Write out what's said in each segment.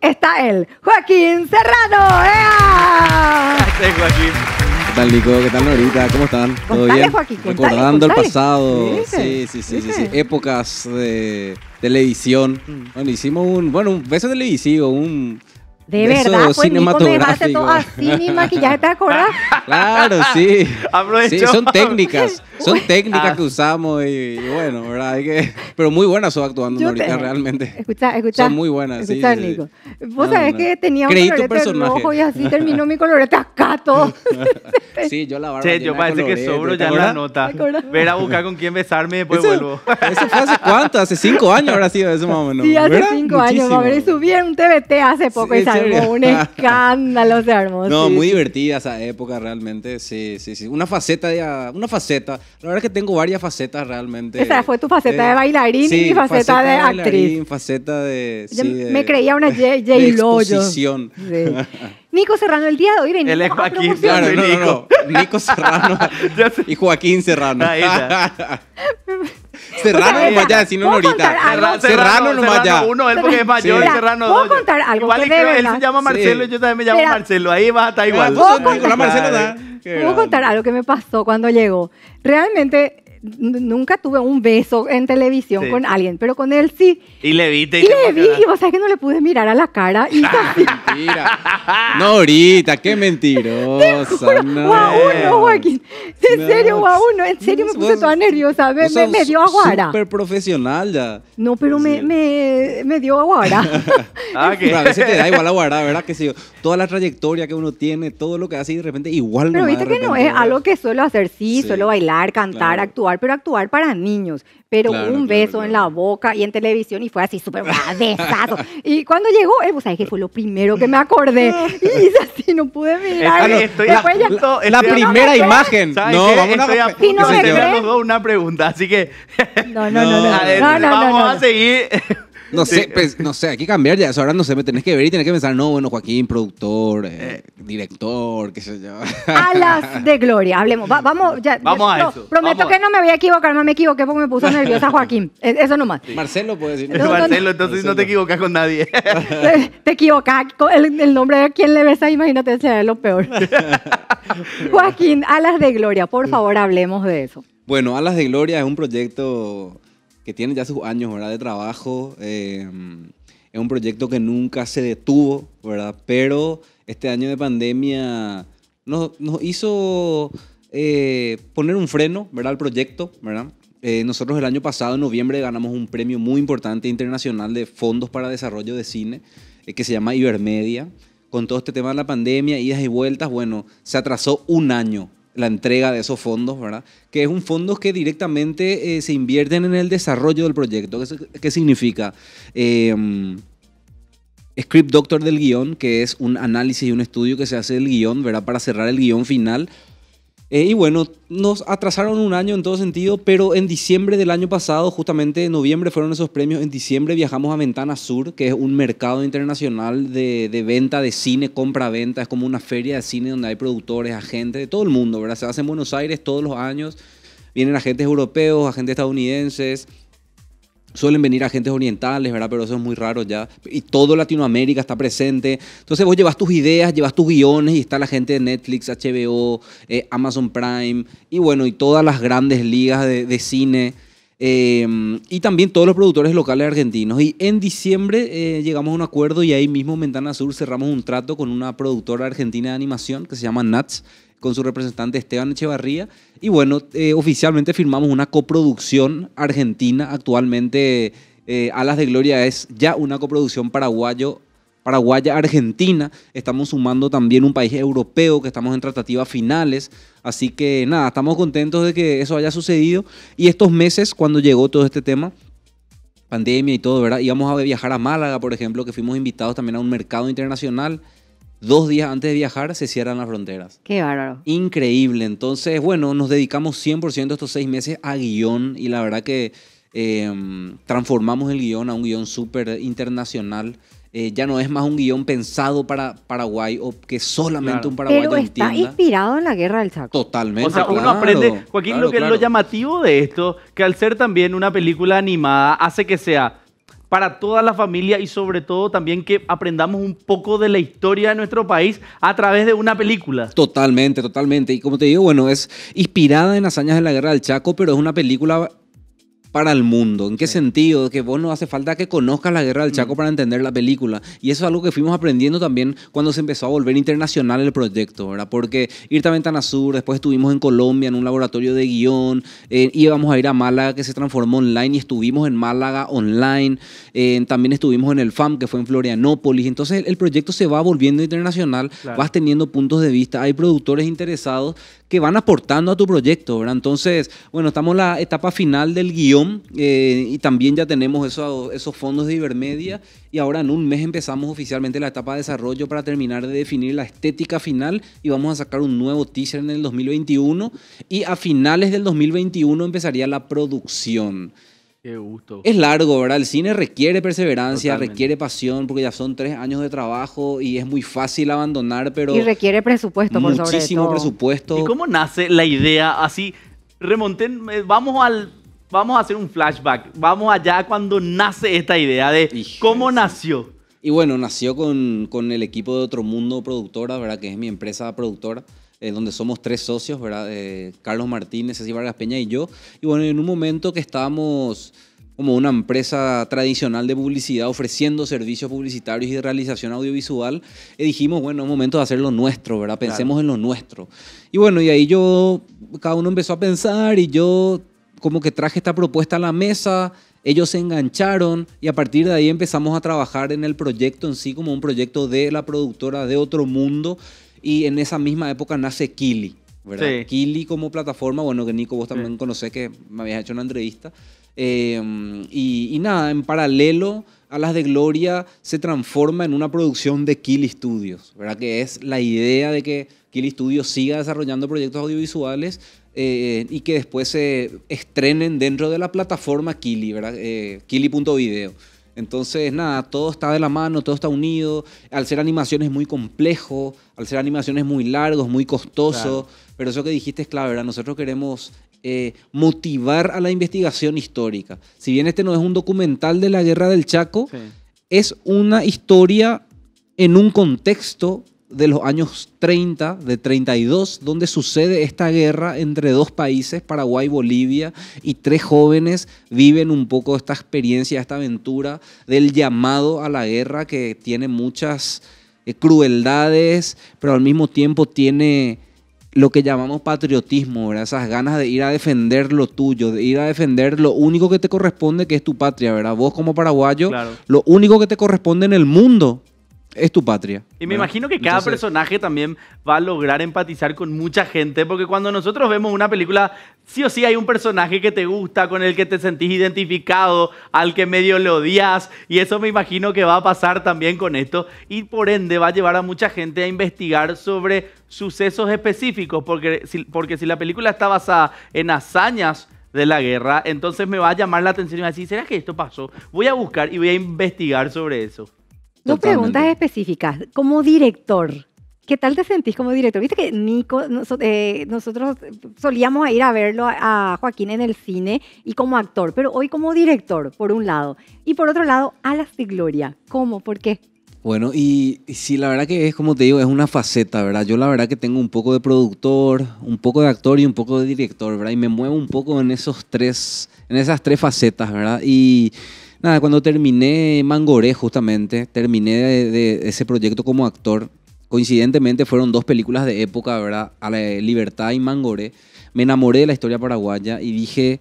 Está él, Joaquín Serrano. ¡Ea! Este Joaquín. ¿Qué tal, Nico? ¿Qué tal, Norita? ¿Cómo están? ¿Todo bien? Joaquín, Recordando el pasado. Sí, sí, sí, sí, sí, Épocas de televisión. Mm. Bueno, hicimos un, bueno, un beso televisivo, un de, verdad, pues Nico me dejaste todo así, mi maquillaje, ¿te acordás? Claro, sí. sí. son técnicas, son técnicas ah. que usamos y, bueno, ¿verdad? pero muy buenas son actuando ahorita realmente. Escucha, escucha. Son muy buenas, escucha, sí. Nico. Vos sabés que tenía un colorete rojo y así terminó mi colorete acá todo. sí, yo la barba yo parece que sobro ya la nota. Ver a buscar con quién besarme y después vuelvo. Eso fue hace cuánto, hace cinco años ahora sí, eso más momento. Sí, hace cinco años. A subí en un TBT hace poco esa como un escándalo, de hermoso No, muy divertidas divertida esa época realmente, sí, sí, sí. Una faceta, de, una faceta. La verdad que tengo varias facetas realmente. Esa fue tu faceta de, bailarín y faceta, de, actriz. faceta de, Me creía una j Sí. Nico Serrano, el día de hoy venimos Joaquín, no, no, Nico Serrano y Joaquín Serrano. Serrano nomás ya, sino ahorita. Serrano nomás ya. Uno, él porque es mayor, sí. Serrano ¿Puedo contar algo igual que Él se llama Marcelo y yo también me llamo Marcelo. Ahí va, está igual. ¿Puedo, contar, Marcelo, ¿Puedo contar algo que me pasó cuando llegó? Realmente nunca tuve un beso en televisión con alguien, pero con él sí. Y le vi. Y, y le vi, y vos sabés que no le pude mirar a la cara. Y mentira. No, ahorita, qué mentirosa. No. Guau no Joaquín. En serio, guau no En serio me puse toda nerviosa. Me, dio aguara. Súper profesional ya. No, pero me, me, me, dio aguara. Ah, a veces te da igual aguara, ¿verdad? Que si toda la trayectoria que uno tiene, todo lo que hace y de repente igual Pero viste que no es algo que suelo hacer, sí, suelo bailar, cantar, actuar pero actuar para niños. Pero un beso en la boca y en televisión y fue así súper besazo. y cuando llegó, ¿sabes qué? Fue lo primero que me acordé. y hice así, no pude mirar. Es, la, es la primera imagen. no, vamos a punto. Si no una pregunta, así que. no, no, no, no, no, no, no, no, no. Vamos a seguir. No sé, pues, no sé, hay que cambiar ya. Eso ahora no sé, me tenés que ver y tenés que pensar, no, bueno, Joaquín, productor, eh, eh. director, qué sé yo. Alas de gloria, hablemos. vamos, ya. Vamos a eso. Prometo que no me voy a equivocar, no me equivoqué porque me puso nerviosa Joaquín. E, eso nomás. Marcelo puede decir. Marcelo, entonces no te equivocas con nadie. Eh, te, equivocas con el, nombre de quien le besa, imagínate, será lo peor. Joaquín, Alas de Gloria, por favor, hablemos de eso. Bueno, Alas de Gloria es un proyecto que tiene ya sus años ¿verdad? de trabajo. Em, es un proyecto que nunca se detuvo, ¿verdad? Pero este año de pandemia nos, nos hizo eh, poner un freno, ¿verdad? Al proyecto, ¿verdad? Eh, nosotros el año pasado, en noviembre, ganamos un premio muy importante internacional de fondos para desarrollo de cine, eh, que se llama Ibermedia. Con todo este tema de la pandemia, idas y vueltas, bueno, se atrasó un año la entrega de esos fondos, ¿verdad? Que es un fondo que directamente eh, se invierten en el desarrollo del proyecto. ¿Qué, significa? Em, script doctor del guión, que es un análisis y un estudio que se hace del guión, ¿verdad? Para cerrar el guión final eh, y bueno, nos atrasaron un año en todo sentido, pero en diciembre del año pasado, justamente en noviembre fueron esos premios, en diciembre viajamos a Ventana Sur, que es un mercado internacional de, venta de cine, compra-venta, es como una feria de cine donde hay productores, agentes de todo el mundo, ¿verdad? Se hace en Buenos Aires todos los años, vienen agentes europeos, agentes estadounidenses, Suelen venir agentes orientales, ¿verdad? Pero eso es muy raro ya. Y todo Latinoamérica está presente. Entonces vos llevas tus ideas, llevas tus guiones y está la gente de Netflix, HBO, eh, Amazon Prime y bueno, y todas las grandes ligas de, cine. Eh, y también todos los productores locales argentinos. Y en diciembre eh, llegamos a un acuerdo y ahí mismo en Ventana Sur cerramos un trato con una productora argentina de animación que se llama Nats, con su representante Esteban Echevarría. Y bueno, eh, oficialmente firmamos una coproducción argentina. Actualmente eh, Alas de Gloria es ya una coproducción paraguayo Paraguaya, Argentina. Estamos sumando también un país europeo que estamos en tratativas finales. Así que nada, estamos contentos de que eso haya sucedido. Y estos meses, cuando llegó todo este tema, pandemia y todo, ¿verdad? Íbamos a viajar a Málaga, por ejemplo, que fuimos invitados también a un mercado internacional. Dos días antes de viajar se cierran las fronteras. Qué bárbaro. Increíble. Entonces, bueno, nos dedicamos 100% estos seis meses a guión y la verdad que em, transformamos el guión a un guión súper internacional. Eh, ya no es más un guión pensado para Paraguay o que solamente un paraguayo Pero está inspirado en la guerra del Chaco. Totalmente. O sea, uno aprende, Joaquín, lo que lo llamativo de esto, que al ser también una película animada, hace que sea para toda la familia y sobre todo también que aprendamos un poco de la historia de nuestro país a través de una película. Totalmente, totalmente. Y como te digo, bueno, es inspirada en hazañas de la guerra del Chaco, pero es una película para mundo. ¿En qué sentido? Que vos no hace falta que conozcas la guerra del Chaco mm. para entender la película. Y eso es algo que fuimos aprendiendo también cuando se empezó a volver internacional el proyecto, ¿verdad? Porque ir también tan a Sur, después estuvimos en Colombia en un laboratorio de guión, eh, íbamos a ir a Málaga que se transformó online y estuvimos en Málaga online, eh, también estuvimos en el FAM que fue en Florianópolis. Entonces el proyecto se va volviendo internacional, vas teniendo puntos de vista, hay productores interesados que van aportando a tu proyecto, Entonces, bueno, estamos en la etapa final del guión eh, y también ya tenemos esos, fondos de Ibermedia y ahora en un mes empezamos oficialmente la etapa de desarrollo para terminar de definir la estética final y vamos a sacar un nuevo teaser en el 2021 y a finales del 2021 empezaría la producción. Qué gusto. Es largo, ¿verdad? El cine requiere perseverancia, requiere pasión, porque ya son tres años de trabajo y es muy fácil abandonar, pero... Y requiere presupuesto, por sobre todo. Muchísimo presupuesto. ¿Y cómo nace la idea así? Remonten, eh, vamos al vamos a hacer un flashback. Vamos allá cuando nace esta idea de cómo nació. Y bueno, nació con, el equipo de Otro Mundo Productora, ¿verdad? Que es mi empresa productora, eh, donde somos tres socios, ¿verdad? Eh, Carlos Martínez, Ceci Vargas Peña y yo. Y bueno, en un momento que estábamos como una empresa tradicional de publicidad ofreciendo servicios publicitarios y de realización audiovisual, eh, dijimos, bueno, es momento de hacer lo nuestro, ¿verdad? Pensemos en lo nuestro. Y bueno, y ahí yo, cada uno empezó a pensar y yo como que traje esta propuesta a la mesa, ellos se engancharon y a partir de ahí empezamos a trabajar en el proyecto en sí como un proyecto de la productora de otro mundo y en esa misma época nace Kili, ¿verdad? Kili como plataforma, bueno, que Nico vos también conocés que me habías hecho una entrevista. Em, y, y, nada, en paralelo a las de Gloria se transforma en una producción de Kili Studios, ¿verdad? Que es la idea de que Kili Studios siga desarrollando proyectos audiovisuales eh, y que después se estrenen dentro de la plataforma Kili, ¿verdad? Eh, Kili.video. Entonces, nada, todo está de la mano, todo está unido. Al ser animaciones muy complejo, al ser animaciones muy largos, muy costoso. Pero eso que dijiste es clave, ¿verdad? Nosotros queremos eh, motivar a la investigación histórica. Si bien este no es un documental de la guerra del Chaco, es una historia en un contexto de los años 30, de 32, donde sucede esta guerra entre dos países, Paraguay y Bolivia, y tres jóvenes viven un poco esta experiencia, esta aventura del llamado a la guerra que tiene muchas eh, crueldades, pero al mismo tiempo tiene lo que llamamos patriotismo, ¿verdad? esas ganas de ir a defender lo tuyo, de ir a defender lo único que te corresponde, que es tu patria, ¿verdad? Vos como paraguayo, lo único que te corresponde en el mundo es tu patria. Y me imagino que cada personaje también va a lograr empatizar con mucha gente, porque cuando nosotros vemos una película, sí o sí hay un personaje que te gusta, con el que te sentís identificado, al que medio le odias, y eso me imagino que va a pasar también con esto, y por ende va a llevar a mucha gente a investigar sobre sucesos específicos, porque si, porque si la película está basada en hazañas, de la guerra, entonces me va a llamar la atención y me va a decir, ¿será que esto pasó? Voy a buscar y voy a investigar sobre eso. Dos preguntas específicas. Como director, ¿Qué tal te sentís como director? Viste que Nico, eh, nosotros, solíamos ir a verlo a, Joaquín en el cine y como actor, pero hoy como director, por un lado. Y por otro lado, Alas de Gloria. ¿Cómo? ¿Por qué? Bueno, y, y sí, la verdad que es, como te digo, es una faceta, ¿verdad? Yo la verdad que tengo un poco de productor, un poco de actor y un poco de director, ¿verdad? Y me muevo un poco en esos tres, en esas tres facetas, ¿verdad? Y... Nada, cuando terminé Mangoré justamente, terminé de, ese proyecto como actor, coincidentemente fueron dos películas de época, ¿verdad? A la Libertad y Mangoré. Me enamoré de la historia paraguaya y dije,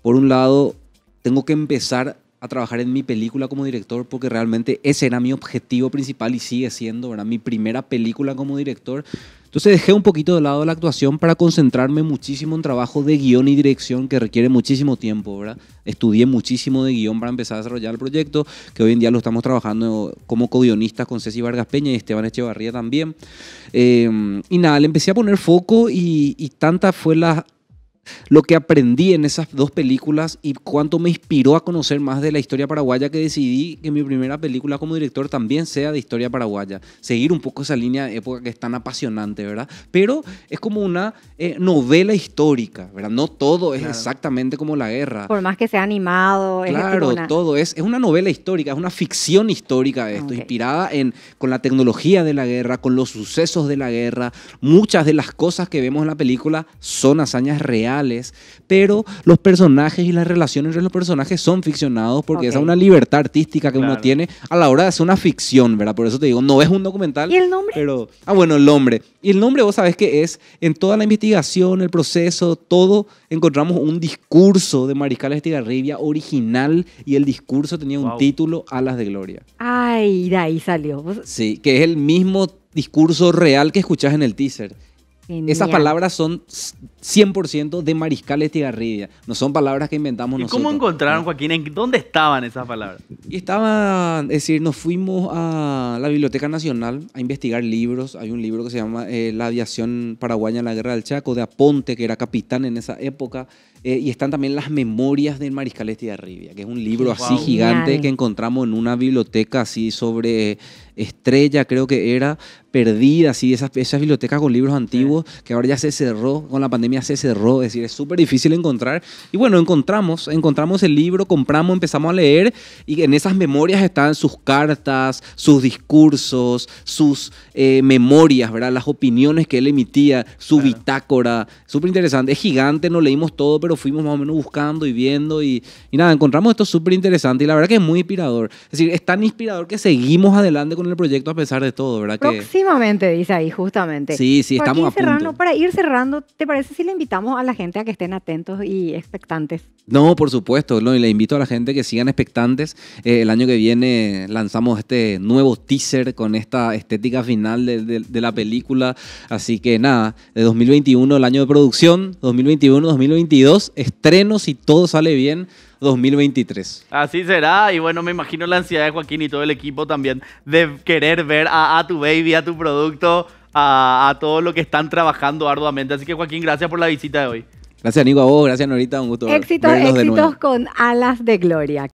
por un lado, tengo que empezar a trabajar en mi película como director porque realmente ese era mi objetivo principal y sigue siendo, ¿verdad? Mi primera película como director entonces dejé un poquito de lado la actuación para concentrarme muchísimo en trabajo de guión y dirección que requiere muchísimo tiempo, ¿verdad? Estudié muchísimo de guión para empezar a desarrollar el proyecto, que hoy en día lo estamos trabajando como co con Ceci Vargas Peña y Esteban Echevarría también. Eh, y nada, le empecé a poner foco y, y tanta fue la lo que aprendí en esas dos películas y cuánto me inspiró a conocer más de la historia paraguaya que decidí que mi primera película como director también sea de historia paraguaya. Seguir un poco esa línea de época que es tan apasionante, ¿verdad? Pero es como una eh, novela histórica, ¿verdad? No todo es exactamente como la guerra. Por más que sea animado. Claro, todo es, es una novela histórica, es una ficción histórica esto, inspirada en, con la tecnología de la guerra, con los sucesos de la guerra. Muchas de las cosas que vemos en la película son hazañas reales pero los personajes y las relaciones entre los personajes son ficcionados porque esa es una libertad artística que uno tiene a la hora de hacer una ficción, ¿verdad? Por eso te digo, no es un documental. ¿Y el nombre? Pero, ah, bueno, el nombre. Y el nombre vos sabés que es, en toda la investigación, el proceso, todo, encontramos un discurso de Mariscal Estigarribia original y el discurso tenía un título, Alas de Gloria. Ay, de ahí salió. Sí, que es el mismo discurso real que escuchás en el teaser. Genial. Esas palabras son 100% de Mariscal Estigarribia No son palabras que inventamos ¿Y ¿Cómo encontraron, Joaquín? ¿Dónde estaban esas palabras? Y estaban, es decir, nos fuimos a la Biblioteca Nacional a investigar libros. Hay un libro que se llama eh, La aviación paraguaya en la guerra del Chaco, de Aponte, que era capitán en esa época. Eh, y están también las memorias del Mariscal Estigarribia, que es un libro así gigante que encontramos en una biblioteca así sobre eh, estrella, creo que era, perdida, así, esas, esas bibliotecas con libros antiguos, que ahora ya se cerró con la pandemia se cerró, es decir, es súper difícil encontrar. Y bueno, encontramos, encontramos el libro, compramos, empezamos a leer y en esas memorias están sus cartas, sus discursos, sus eh, memorias, ¿verdad? Las opiniones que él emitía, su bitácora, súper interesante. Es gigante, no leímos todo, pero fuimos más o menos buscando y viendo y, nada, encontramos esto súper interesante y la verdad que es muy inspirador. Es decir, es tan inspirador que seguimos adelante con el proyecto a pesar de todo, ¿verdad? Próximamente, dice ahí, justamente. Sí, sí, estamos a punto. para ir cerrando, ¿te parece le invitamos a la gente a que estén atentos y expectantes. No, por supuesto, no, y le invito a la gente que sigan expectantes. Eh, el año que viene lanzamos este nuevo teaser con esta estética final de, la película. Así que nada, de 2021 el año de producción, 2021-2022, estrenos y todo sale bien. 2023. Así será, y bueno, me imagino la ansiedad de Joaquín y todo el equipo también de querer ver a tu baby, a tu producto a, a todos los que están trabajando arduamente. Así que Joaquín, gracias por la visita de hoy. Gracias Nico, a vos, gracias Norita, un gusto. Éxitos, éxitos con alas de gloria.